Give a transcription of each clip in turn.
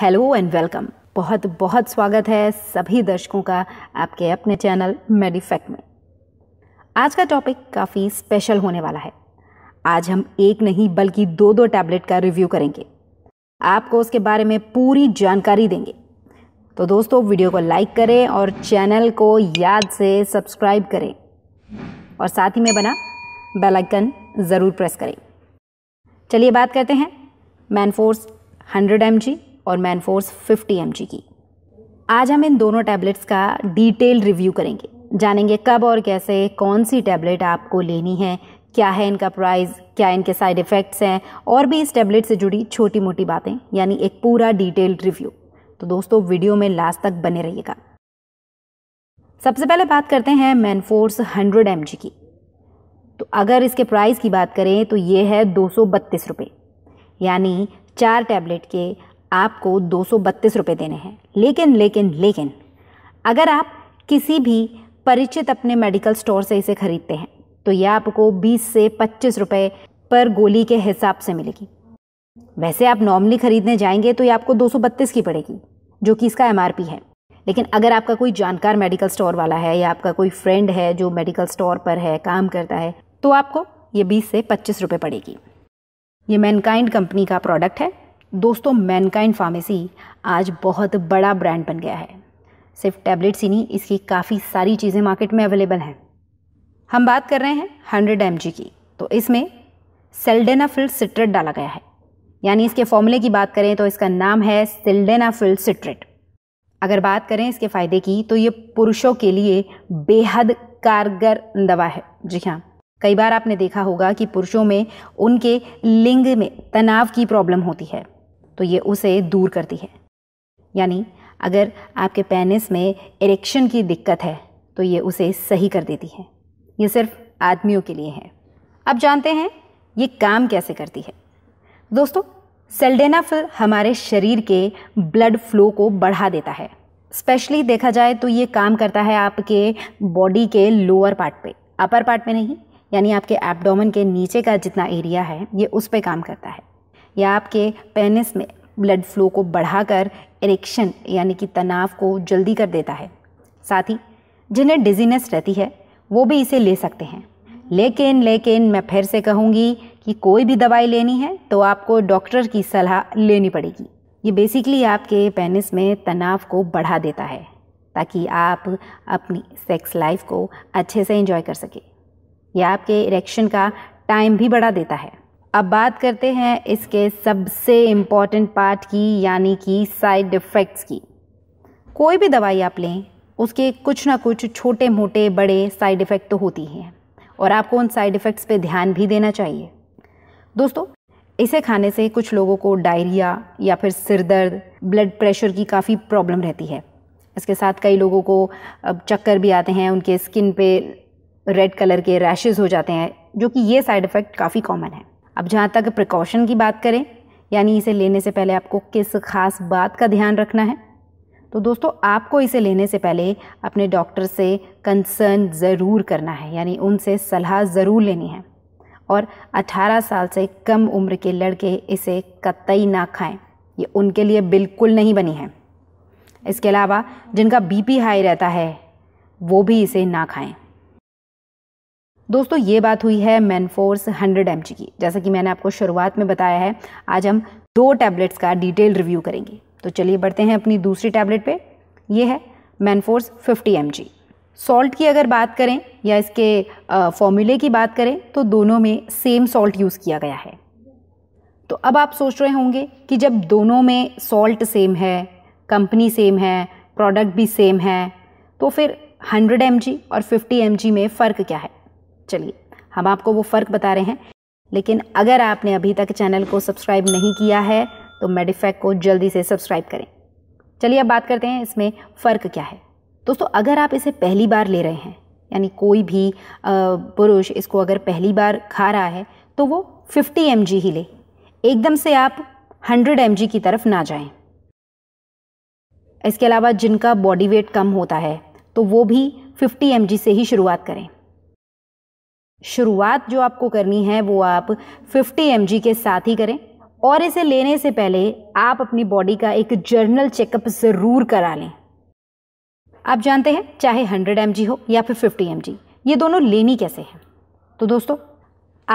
Hello and welcome बहुत बहुत स्वागत है सभी दर्शकों का आपके अपने चैनल मेडिफेक्ट में आज का टॉपिक काफ़ी स्पेशल होने वाला है आज हम एक नहीं बल्कि दो दो टैबलेट का रिव्यू करेंगे आपको उसके बारे में पूरी जानकारी देंगे तो दोस्तों वीडियो को लाइक करें और चैनल को याद से सब्सक्राइब करें और साथ ही में बना बेल आइकन ज़रूर प्रेस करें चलिए बात करते हैं मैनफोर्स 100 एम जी और मैनफोर्स 50 एम की आज हम इन दोनों टैबलेट्स का डिटेल रिव्यू करेंगे जानेंगे कब और कैसे कौन सी टैबलेट आपको लेनी है क्या है इनका प्राइस क्या इनके साइड इफ़ेक्ट्स हैं और भी इस टैबलेट से जुड़ी छोटी मोटी बातें यानी एक पूरा डिटेल्ड रिव्यू तो दोस्तों वीडियो में लास्ट तक बने रहिएगा सबसे पहले बात करते हैं मैनफोर्स 100 एम की तो अगर इसके प्राइस की बात करें तो ये है दो सौ यानी चार टैबलेट के आपको दो रुपए देने हैं लेकिन लेकिन लेकिन अगर आप किसी भी परिचित अपने मेडिकल स्टोर से इसे ख़रीदते हैं तो यह आपको 20 से 25 रुपए पर गोली के हिसाब से मिलेगी वैसे आप नॉर्मली ख़रीदने जाएंगे तो ये आपको दो की पड़ेगी जो कि इसका एम है लेकिन अगर आपका कोई जानकार मेडिकल स्टोर वाला है या आपका कोई फ्रेंड है जो मेडिकल स्टोर पर है काम करता है तो आपको ये 20 से 25 रुपए पड़ेगी ये मैनकाइंड कंपनी का प्रोडक्ट है दोस्तों मैनकाइंड फार्मेसी आज बहुत बड़ा ब्रांड बन गया है सिर्फ टैबलेट्स ही नहीं इसकी काफ़ी सारी चीज़ें मार्केट में अवेलेबल हैं हम बात कर रहे हैं हंड्रेड एम की तो इसमें सेल्डेनाफिल सिट्रेट डाला गया है यानी इसके फॉर्मूले की बात करें तो इसका नाम है सिल्डेनाफिल सिट्रेट अगर बात करें इसके फ़ायदे की तो ये पुरुषों के लिए बेहद कारगर दवा है जी हाँ कई बार आपने देखा होगा कि पुरुषों में उनके लिंग में तनाव की प्रॉब्लम होती है तो ये उसे दूर करती है यानी अगर आपके पेनिस में इरेक्शन की दिक्कत है तो ये उसे सही कर देती है ये सिर्फ आदमियों के लिए है अब जानते हैं ये काम कैसे करती है दोस्तों सेल्डेनाफिल हमारे शरीर के ब्लड फ्लो को बढ़ा देता है स्पेशली देखा जाए तो ये काम करता है आपके बॉडी के लोअर पार्ट पे अपर पार्ट में नहीं यानी आपके एब्डोमेन के नीचे का जितना एरिया है ये उस पर काम करता है या आपके पेनिस में ब्लड फ्लो को बढ़ाकर इरेक्शन यानी कि तनाव को जल्दी कर देता है साथ ही जिन्हें डिजीनेस रहती है वो भी इसे ले सकते हैं लेकिन लेकिन मैं फिर से कहूँगी कि कोई भी दवाई लेनी है तो आपको डॉक्टर की सलाह लेनी पड़ेगी ये बेसिकली आपके पेनिस में तनाव को बढ़ा देता है ताकि आप अपनी सेक्स लाइफ को अच्छे से एंजॉय कर सकें यह आपके इरेक्शन का टाइम भी बढ़ा देता है अब बात करते हैं इसके सबसे इम्पॉर्टेंट पार्ट की यानी कि साइड इफ़ेक्ट्स की कोई भी दवाई आप लें उसके कुछ ना कुछ छोटे मोटे बड़े साइड इफ़ेक्ट तो होती हैं और आपको उन साइड इफ़ेक्ट्स पे ध्यान भी देना चाहिए दोस्तों इसे खाने से कुछ लोगों को डायरिया या फिर सिर दर्द ब्लड प्रेशर की काफ़ी प्रॉब्लम रहती है इसके साथ कई लोगों को अब चक्कर भी आते हैं उनके स्किन पे रेड कलर के रैशेज़ हो जाते हैं जो कि ये साइड इफ़ेक्ट काफ़ी कॉमन है अब जहाँ तक प्रिकॉशन की बात करें यानी इसे लेने से पहले आपको किस खास बात का ध्यान रखना है तो दोस्तों आपको इसे लेने से पहले अपने डॉक्टर से कंसर्न ज़रूर करना है यानी उनसे सलाह ज़रूर लेनी है और 18 साल से कम उम्र के लड़के इसे कतई ना खाएं ये उनके लिए बिल्कुल नहीं बनी है इसके अलावा जिनका बीपी हाई रहता है वो भी इसे ना खाएं दोस्तों ये बात हुई है मैनफोर्स 100 एम की जैसा कि मैंने आपको शुरुआत में बताया है आज हम दो टैबलेट्स का डिटेल रिव्यू करेंगे तो चलिए बढ़ते हैं अपनी दूसरी टैबलेट पे ये है मैनफोर्स 50 एम सॉल्ट की अगर बात करें या इसके फॉर्मूले की बात करें तो दोनों में सेम सॉल्ट यूज़ किया गया है तो अब आप सोच रहे होंगे कि जब दोनों में सॉल्ट सेम है कंपनी सेम है प्रोडक्ट भी सेम है तो फिर 100 एम और 50 एम में फ़र्क क्या है चलिए हम आपको वो फ़र्क बता रहे हैं लेकिन अगर आपने अभी तक चैनल को सब्सक्राइब नहीं किया है तो मेडिफेक्ट को जल्दी से सब्सक्राइब करें चलिए अब बात करते हैं इसमें फ़र्क क्या है दोस्तों अगर आप इसे पहली बार ले रहे हैं यानी कोई भी पुरुष इसको अगर पहली बार खा रहा है तो वो 50 एम ही ले एकदम से आप 100 एम की तरफ ना जाएं। इसके अलावा जिनका बॉडी वेट कम होता है तो वो भी 50 एम से ही शुरुआत करें शुरुआत जो आपको करनी है वो आप 50 एम के साथ ही करें और इसे लेने से पहले आप अपनी बॉडी का एक जर्नल चेकअप ज़रूर करा लें आप जानते हैं चाहे 100 एम हो या फिर 50 एम ये दोनों लेनी कैसे हैं तो दोस्तों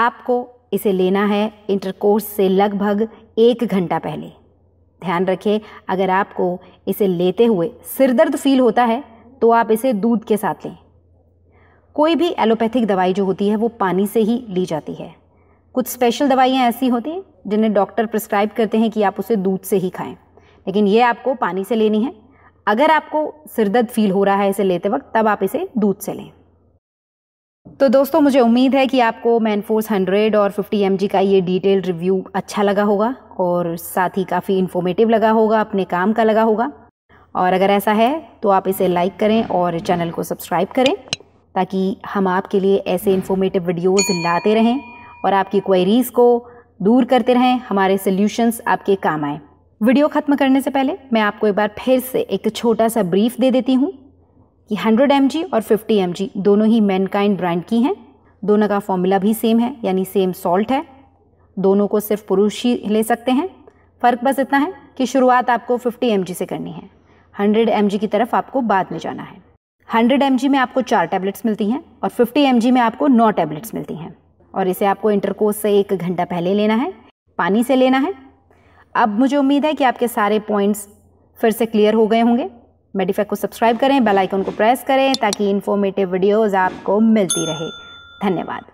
आपको इसे लेना है इंटरकोर्स से लगभग एक घंटा पहले ध्यान रखें अगर आपको इसे लेते हुए सिरदर्द फील होता है तो आप इसे दूध के साथ लें कोई भी एलोपैथिक दवाई जो होती है वो पानी से ही ली जाती है कुछ स्पेशल दवाइयाँ ऐसी होती हैं जिन्हें डॉक्टर प्रिस्क्राइब करते हैं कि आप उसे दूध से ही खाएं लेकिन ये आपको पानी से लेनी है अगर आपको सिरदर्द फील हो रहा है इसे लेते वक्त तब आप इसे दूध से लें तो दोस्तों मुझे उम्मीद है कि आपको मैनफोर्स हंड्रेड और फिफ्टी एम का ये डिटेल रिव्यू अच्छा लगा होगा और साथ ही काफ़ी इन्फॉर्मेटिव लगा होगा अपने काम का लगा होगा और अगर ऐसा है तो आप इसे लाइक करें और चैनल को सब्सक्राइब करें ताकि हम आपके लिए ऐसे इन्फॉर्मेटिव वीडियोस लाते रहें और आपकी क्वेरीज़ को दूर करते रहें हमारे सॉल्यूशंस आपके काम आए वीडियो ख़त्म करने से पहले मैं आपको एक बार फिर से एक छोटा सा ब्रीफ दे देती हूँ कि 100 एम और 50 एम दोनों ही मैनकाइंड ब्रांड की हैं दोनों का फॉर्मूला भी सेम है यानी सेम सॉल्ट है दोनों को सिर्फ पुरुष ही ले सकते हैं फ़र्क बस इतना है कि शुरुआत आपको 50 एम से करनी है 100 एम की तरफ आपको बाद में जाना है 100 एम में आपको चार टैबलेट्स मिलती हैं और 50 एम में आपको नौ टैबलेट्स मिलती हैं और इसे आपको इंटरकोर्स से एक घंटा पहले लेना है पानी से लेना है अब मुझे उम्मीद है कि आपके सारे पॉइंट्स फिर से क्लियर हो गए होंगे मेडिफेक को सब्सक्राइब करें बेल आइकन को प्रेस करें ताकि इन्फॉर्मेटिव वीडियोज़ आपको मिलती रहे धन्यवाद